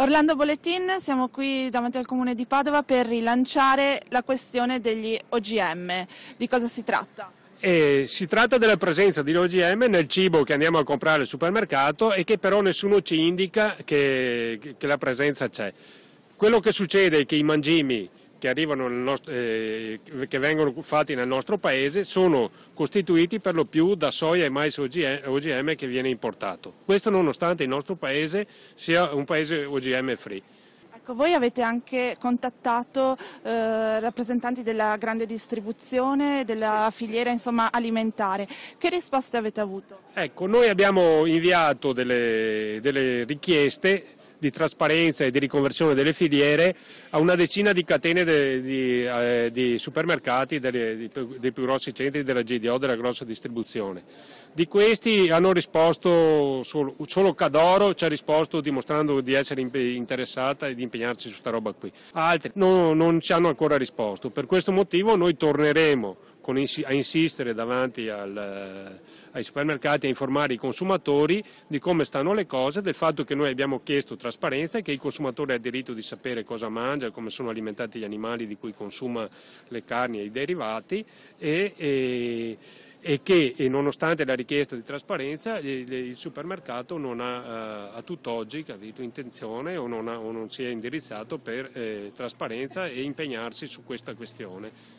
Orlando Boletin, siamo qui davanti al Comune di Padova per rilanciare la questione degli OGM. Di cosa si tratta? E eh, si tratta della presenza di OGM nel cibo che andiamo a comprare al supermercato e che però nessuno ci indica che, che la presenza c'è. Quello che succede è che i mangimi che, nostro, eh, che, vengono fatti nel nostro paese sono costituiti per lo più da soia e mais OGM che viene importato. Questo nonostante il nostro paese sia un paese OGM free. Ecco, voi avete anche contattato eh, rappresentanti della grande distribuzione, della filiera insomma, alimentare. Che risposte avete avuto? Ecco, noi abbiamo inviato delle, delle richieste di trasparenza e di riconversione delle filiere a una decina di catene de, di, eh, di, supermercati delle, di, dei più grossi centri della GDO, della grossa distribuzione. Di questi hanno risposto solo, solo Cadoro ci ha risposto dimostrando di essere interessata e di impegnarci su sta roba qui. Altri non, non ci hanno ancora risposto. Per questo motivo noi torneremo a insistere davanti al, eh, ai supermercati a informare i consumatori di come stanno le cose, del fatto che noi abbiamo chiesto trasparenza e che il consumatore ha diritto di sapere cosa mangia, come sono alimentati gli animali di cui consuma le carni e i derivati e, e, e che e nonostante la richiesta di trasparenza il, il supermercato non ha eh, a tutt'oggi capito, intenzione o non, ha, o non, si è indirizzato per eh, trasparenza e impegnarsi su questa questione.